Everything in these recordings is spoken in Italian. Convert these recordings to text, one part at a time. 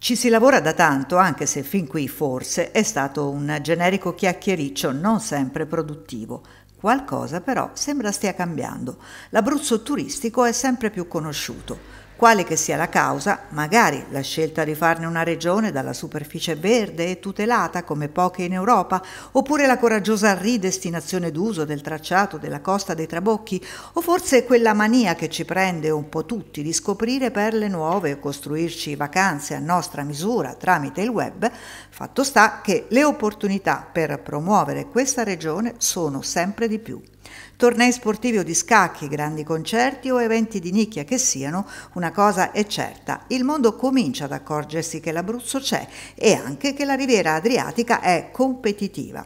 Ci si lavora da tanto, anche se fin qui forse è stato un generico chiacchiericcio non sempre produttivo. Qualcosa però sembra stia cambiando. L'Abruzzo turistico è sempre più conosciuto. Quale che sia la causa, magari la scelta di farne una regione dalla superficie verde e tutelata come poche in Europa, oppure la coraggiosa ridestinazione d'uso del tracciato della costa dei Trabocchi, o forse quella mania che ci prende un po' tutti di scoprire perle nuove e costruirci vacanze a nostra misura tramite il web, fatto sta che le opportunità per promuovere questa regione sono sempre di più. Tornei sportivi o di scacchi, grandi concerti o eventi di nicchia che siano, una cosa è certa, il mondo comincia ad accorgersi che l'Abruzzo c'è e anche che la riviera adriatica è competitiva.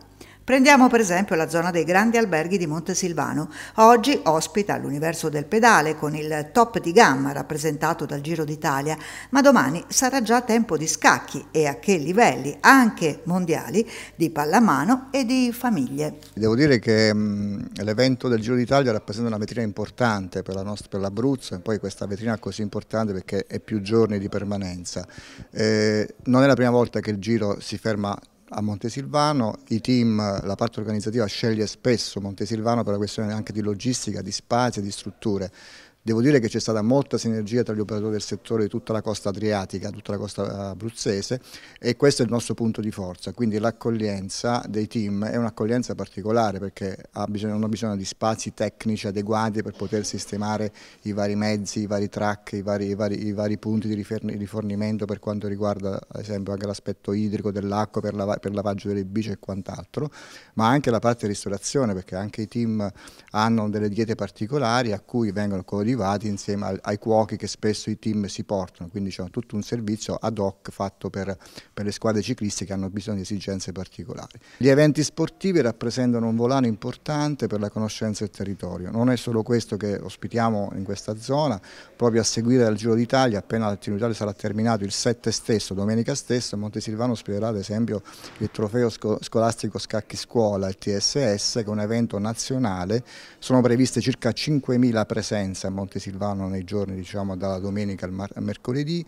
Prendiamo per esempio la zona dei grandi alberghi di Montesilvano. Oggi ospita l'universo del pedale con il top di gamma rappresentato dal Giro d'Italia, ma domani sarà già tempo di scacchi e a che livelli, anche mondiali, di pallamano e di famiglie. Devo dire che mm, l'evento del Giro d'Italia rappresenta una vetrina importante per, l'Abruzzo e poi questa vetrina è così importante perché è più giorni di permanenza. Eh, non è la prima volta che il Giro si ferma a Montesilvano, i team, la parte organizzativa sceglie spesso Montesilvano per la questione anche di logistica, di spazi, di strutture. Devo dire che c'è stata molta sinergia tra gli operatori del settore di tutta la costa adriatica, tutta la costa eh, abruzzese e questo è il nostro punto di forza, quindi l'accoglienza dei team è un'accoglienza particolare perché hanno bisogno di spazi tecnici adeguati per poter sistemare i vari mezzi, i vari track, i vari, i vari, i vari punti di rifornimento per quanto riguarda ad esempio anche l'aspetto idrico dell'acqua per, lava per lavaggio delle bici e quant'altro, ma anche la parte ristorazione perché anche i team hanno delle diete particolari a cui vengono coadiuvati derivati insieme al, ai cuochi che spesso i team si portano, quindi c'è tutto un servizio ad hoc fatto per, per, le squadre cicliste che hanno bisogno di esigenze particolari. Gli eventi sportivi rappresentano un volano importante per la conoscenza del territorio, non è solo questo che ospitiamo in questa zona, proprio a seguire dal Giro d'Italia, appena l'attività d'Italia sarà terminato il 7 stesso, domenica stesso, Montesilvano ospiterà ad esempio il trofeo scolastico Scacchi Scuola, il TSS, che è un evento nazionale, sono previste circa 5.000 presenze a Montesilvano Montesilvano nei giorni diciamo, dalla domenica al mercoledì,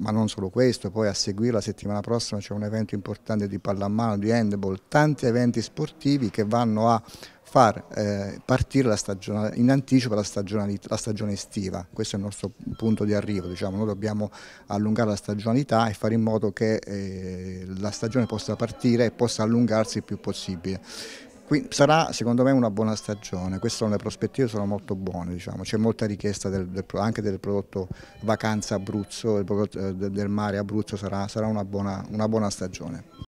ma non solo questo, poi a seguire la settimana prossima c'è un evento importante di pallamano, di handball, tanti eventi sportivi che vanno a far eh, partire stagione, in anticipo la, la, stagione estiva, questo è il nostro punto di arrivo, diciamo. noi dobbiamo allungare la stagionalità e fare in modo che eh, la stagione possa partire e possa allungarsi il più possibile. Quindi sarà secondo me una buona stagione, queste sono le prospettive sono molto buone, diciamo. c'è molta richiesta del, del, anche del prodotto vacanza Abruzzo, eh, del, del mare Abruzzo sarà, sarà una, buona, una buona stagione.